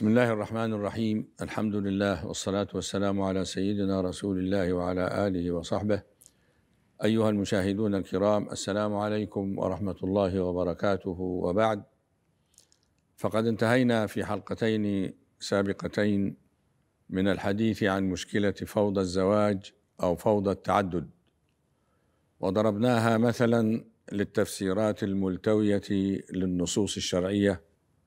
بسم الله الرحمن الرحيم الحمد لله والصلاة والسلام على سيدنا رسول الله وعلى آله وصحبه أيها المشاهدون الكرام السلام عليكم ورحمة الله وبركاته وبعد فقد انتهينا في حلقتين سابقتين من الحديث عن مشكلة فوضى الزواج أو فوضى التعدد وضربناها مثلا للتفسيرات الملتوية للنصوص الشرعية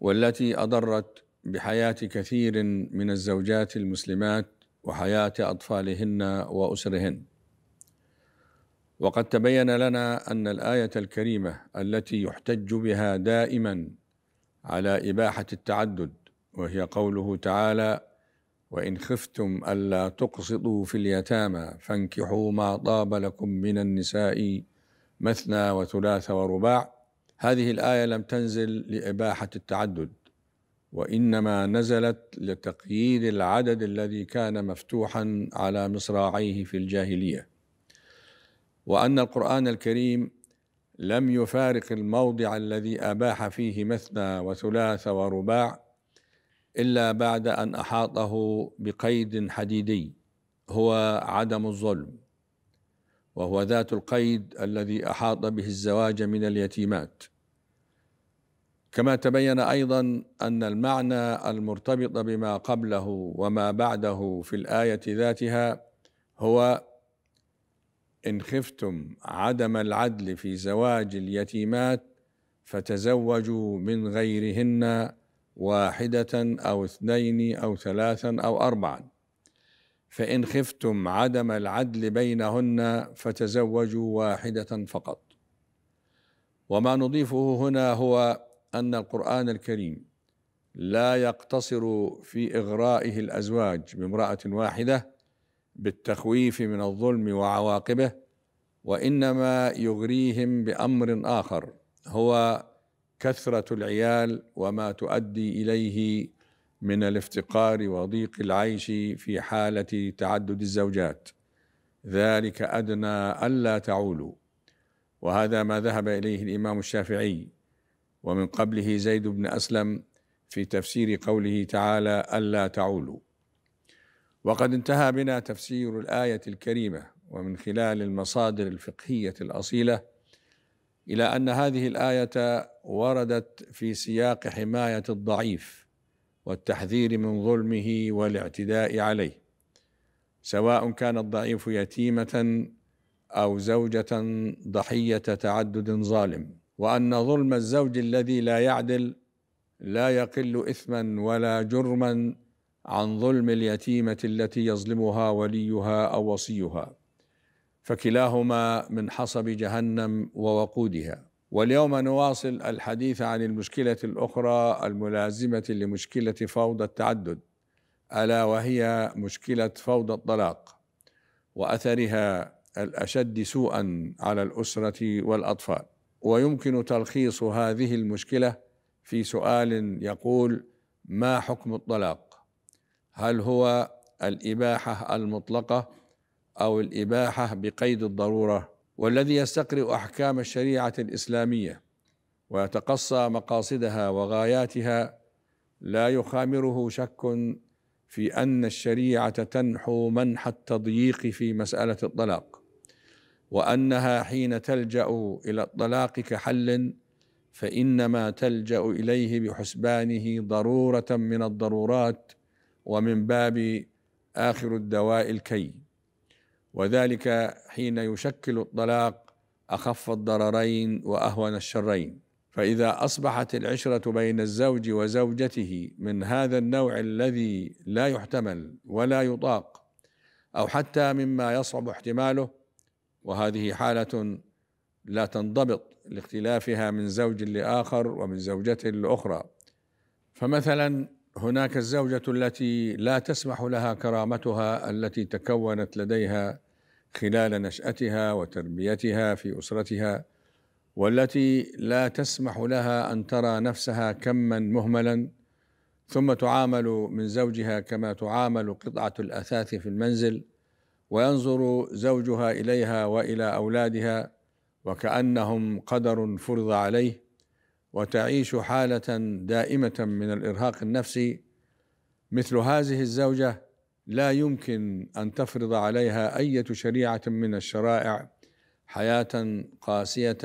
والتي أضرت بحياه كثير من الزوجات المسلمات وحياه اطفالهن واسرهن وقد تبين لنا ان الايه الكريمه التي يحتج بها دائما على اباحه التعدد وهي قوله تعالى وان خفتم الا تقسطوا في اليتامى فانكحوا ما طاب لكم من النساء مثنى وثلاث ورباع هذه الايه لم تنزل لاباحه التعدد وانما نزلت لتقييد العدد الذي كان مفتوحا على مصراعيه في الجاهليه وان القران الكريم لم يفارق الموضع الذي اباح فيه مثنى وثلاث ورباع الا بعد ان احاطه بقيد حديدي هو عدم الظلم وهو ذات القيد الذي احاط به الزواج من اليتيمات كما تبين ايضا ان المعنى المرتبط بما قبله وما بعده في الايه ذاتها هو ان خفتم عدم العدل في زواج اليتيمات فتزوجوا من غيرهن واحده او اثنين او ثلاثا او اربعا فان خفتم عدم العدل بينهن فتزوجوا واحده فقط وما نضيفه هنا هو أن القرآن الكريم لا يقتصر في إغرائه الأزواج بامرأة واحدة بالتخويف من الظلم وعواقبه وإنما يغريهم بأمر آخر هو كثرة العيال وما تؤدي إليه من الافتقار وضيق العيش في حالة تعدد الزوجات ذلك أدنى ألا تعولوا وهذا ما ذهب إليه الإمام الشافعي ومن قبله زيد بن أسلم في تفسير قوله تعالى ألا تعولوا وقد انتهى بنا تفسير الآية الكريمة ومن خلال المصادر الفقهية الأصيلة إلى أن هذه الآية وردت في سياق حماية الضعيف والتحذير من ظلمه والاعتداء عليه سواء كان الضعيف يتيمة أو زوجة ضحية تعدد ظالم وأن ظلم الزوج الذي لا يعدل لا يقل إثما ولا جرما عن ظلم اليتيمة التي يظلمها وليها أو وصيها فكلاهما من حصب جهنم ووقودها واليوم نواصل الحديث عن المشكلة الأخرى الملازمة لمشكلة فوضى التعدد ألا وهي مشكلة فوضى الطلاق وأثرها الأشد سوءا على الأسرة والأطفال ويمكن تلخيص هذه المشكله في سؤال يقول ما حكم الطلاق هل هو الاباحه المطلقه او الاباحه بقيد الضروره والذي يستقرئ احكام الشريعه الاسلاميه ويتقصى مقاصدها وغاياتها لا يخامره شك في ان الشريعه تنحو منح التضييق في مساله الطلاق وانها حين تلجا الى الطلاق كحل فانما تلجا اليه بحسبانه ضروره من الضرورات ومن باب اخر الدواء الكي وذلك حين يشكل الطلاق اخف الضررين واهون الشرين فاذا اصبحت العشره بين الزوج وزوجته من هذا النوع الذي لا يحتمل ولا يطاق او حتى مما يصعب احتماله وهذه حالة لا تنضبط لاختلافها من زوج لآخر ومن زوجة لأخرى فمثلا هناك الزوجة التي لا تسمح لها كرامتها التي تكونت لديها خلال نشأتها وتربيتها في أسرتها والتي لا تسمح لها أن ترى نفسها كما مهملا ثم تعامل من زوجها كما تعامل قطعة الأثاث في المنزل وينظر زوجها اليها والى اولادها وكانهم قدر فرض عليه وتعيش حاله دائمه من الارهاق النفسي مثل هذه الزوجه لا يمكن ان تفرض عليها اية شريعه من الشرائع حياه قاسيه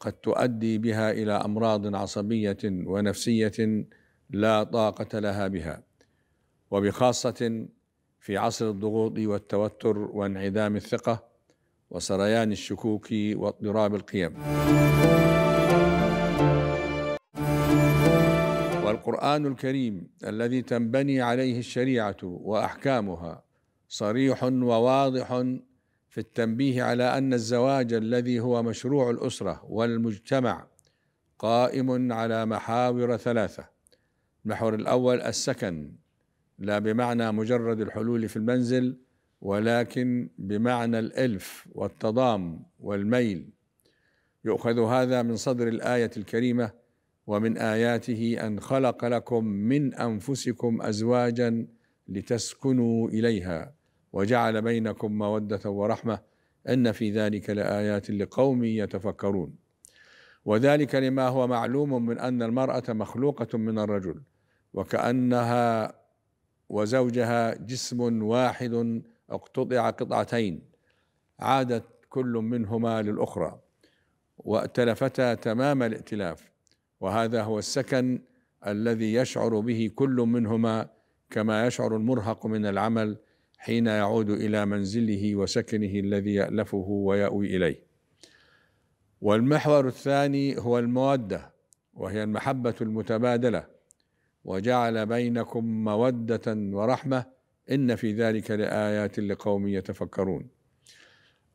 قد تؤدي بها الى امراض عصبيه ونفسيه لا طاقه لها بها وبخاصه في عصر الضغوط والتوتر وانعدام الثقه وسريان الشكوك واضطراب القيم والقران الكريم الذي تنبني عليه الشريعه واحكامها صريح وواضح في التنبيه على ان الزواج الذي هو مشروع الاسره والمجتمع قائم على محاور ثلاثه المحور الاول السكن لا بمعنى مجرد الحلول في المنزل ولكن بمعنى الالف والتضام والميل يؤخذ هذا من صدر الايه الكريمه ومن اياته ان خلق لكم من انفسكم ازواجا لتسكنوا اليها وجعل بينكم موده ورحمه ان في ذلك لايات لقوم يتفكرون وذلك لما هو معلوم من ان المراه مخلوقه من الرجل وكانها وزوجها جسم واحد اقتطع قطعتين عادت كل منهما للأخرى وائتلفتا تمام الائتلاف وهذا هو السكن الذي يشعر به كل منهما كما يشعر المرهق من العمل حين يعود الى منزله وسكنه الذي يالفه وياوي اليه والمحور الثاني هو الموده وهي المحبه المتبادله وجعل بينكم موده ورحمه ان في ذلك لايات لقوم يتفكرون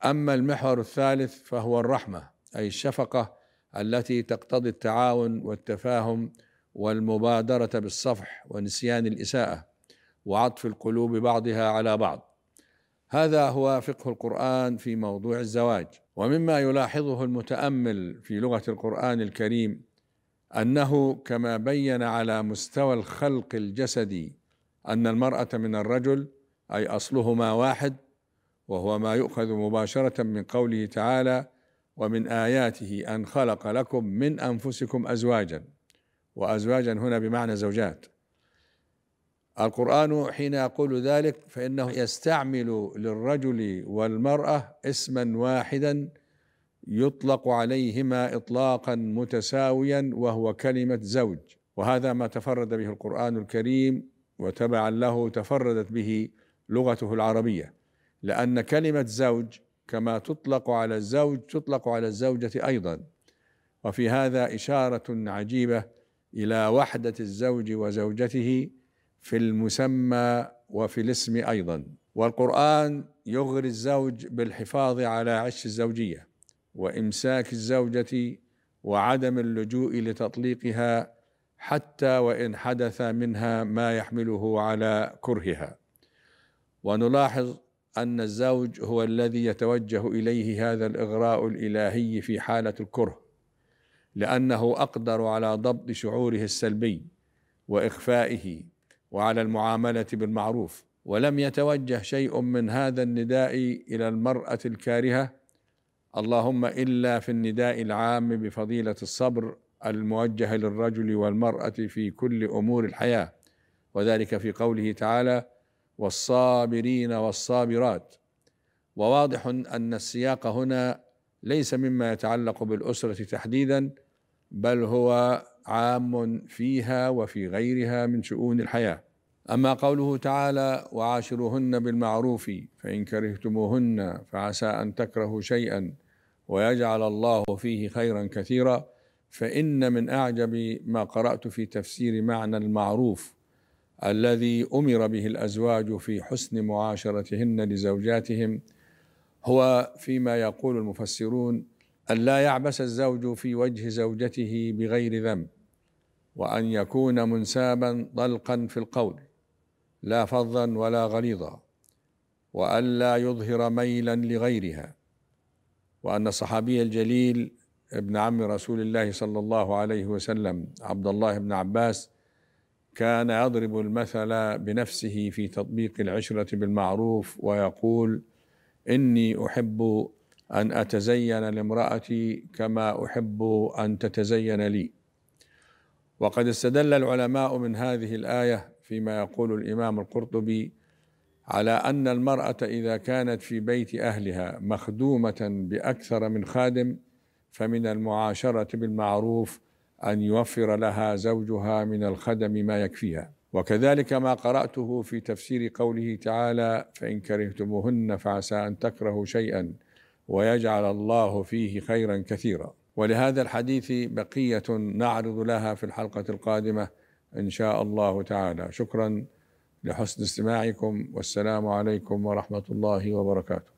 اما المحور الثالث فهو الرحمه اي الشفقه التي تقتضي التعاون والتفاهم والمبادره بالصفح ونسيان الاساءه وعطف القلوب بعضها على بعض هذا هو فقه القران في موضوع الزواج ومما يلاحظه المتامل في لغه القران الكريم انه كما بين على مستوى الخلق الجسدي ان المراه من الرجل اي اصلهما واحد وهو ما يؤخذ مباشره من قوله تعالى ومن اياته ان خلق لكم من انفسكم ازواجا وازواجا هنا بمعنى زوجات القران حين يقول ذلك فانه يستعمل للرجل والمراه اسما واحدا يطلق عليهما اطلاقا متساويا وهو كلمه زوج وهذا ما تفرد به القران الكريم وتبعا له تفردت به لغته العربيه لان كلمه زوج كما تطلق على الزوج تطلق على الزوجه ايضا وفي هذا اشاره عجيبه الى وحده الزوج وزوجته في المسمى وفي الاسم ايضا والقران يغري الزوج بالحفاظ على عش الزوجيه وامساك الزوجه وعدم اللجوء لتطليقها حتى وان حدث منها ما يحمله على كرهها ونلاحظ ان الزوج هو الذي يتوجه اليه هذا الاغراء الالهي في حاله الكره لانه اقدر على ضبط شعوره السلبي واخفائه وعلى المعامله بالمعروف ولم يتوجه شيء من هذا النداء الى المراه الكارهه اللهم الا في النداء العام بفضيله الصبر الموجه للرجل والمراه في كل امور الحياه وذلك في قوله تعالى والصابرين والصابرات وواضح ان السياق هنا ليس مما يتعلق بالاسره تحديدا بل هو عام فيها وفي غيرها من شؤون الحياه أما قوله تعالى وعاشروهن بالمعروف فإن كرهتموهن فعسى أن تكرهوا شيئا ويجعل الله فيه خيرا كثيرا فإن من أعجب ما قرأت في تفسير معنى المعروف الذي أمر به الأزواج في حسن معاشرتهن لزوجاتهم هو فيما يقول المفسرون أن لا يعبس الزوج في وجه زوجته بغير ذنب وأن يكون منسابا طلقا في القول لا فظا ولا غليظا وألا يظهر ميلا لغيرها وأن الصحابي الجليل ابن عم رسول الله صلى الله عليه وسلم عبد الله بن عباس كان يضرب المثل بنفسه في تطبيق العشرة بالمعروف ويقول إني أحب أن أتزين لامرأتي كما أحب أن تتزين لي وقد استدل العلماء من هذه الآية فيما يقول الإمام القرطبي على أن المرأة إذا كانت في بيت أهلها مخدومة بأكثر من خادم فمن المعاشرة بالمعروف أن يوفر لها زوجها من الخدم ما يكفيها وكذلك ما قرأته في تفسير قوله تعالى فإن كرهتموهن فعسى أن تكرهوا شيئا ويجعل الله فيه خيرا كثيرا ولهذا الحديث بقية نعرض لها في الحلقة القادمة إن شاء الله تعالى شكرا لحسن استماعكم والسلام عليكم ورحمة الله وبركاته